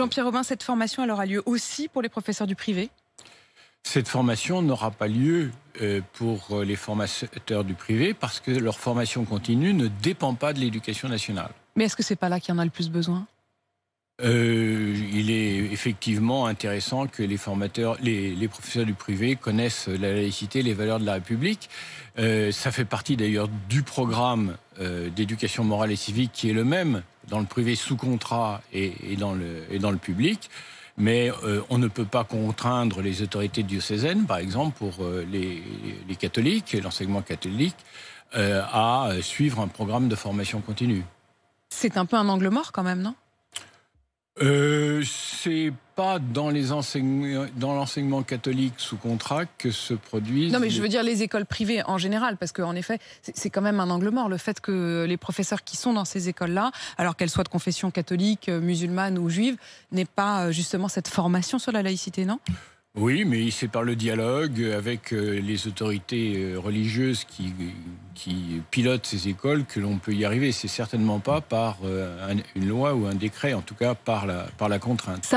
Jean-Pierre Robin, cette formation elle aura lieu aussi pour les professeurs du privé cette formation n'aura pas lieu euh, pour euh, les formateurs du privé parce que leur formation continue ne dépend pas de l'éducation nationale. Mais est-ce que c'est pas là qu'il y en a le plus besoin euh, effectivement intéressant que les formateurs, les, professeurs du privé connaissent la laïcité, les valeurs de la République. Euh, ça fait partie d'ailleurs du programme euh, d'éducation morale et civique qui est le même dans le privé sous contrat et, dans, le, et dans le public. Mais euh, on ne peut pas contraindre les autorités diocésaines, par exemple, pour les, les catholiques, l'enseignement catholique, à suivre un programme de formation continue. C'est un peu un angle mort quand même, non c'est pas dans les enseignements, dans l'enseignement catholique sous contrat que se produisent. Non, mais je veux dire les écoles privées en général, parce qu'en effet, c'est quand même un angle mort le fait que les professeurs qui sont dans ces écoles-là, alors qu'elles soient de confession catholique, euh, musulmane ou juive, n'aient pas euh, justement cette formation sur la laïcité, non oui, mais c'est par le dialogue avec euh, les autorités religieuses qui, pilotent ces écoles que l'on peut y arriver. C'est certainement pas par une loi ou un décret, en tout cas par la, par la contrainte.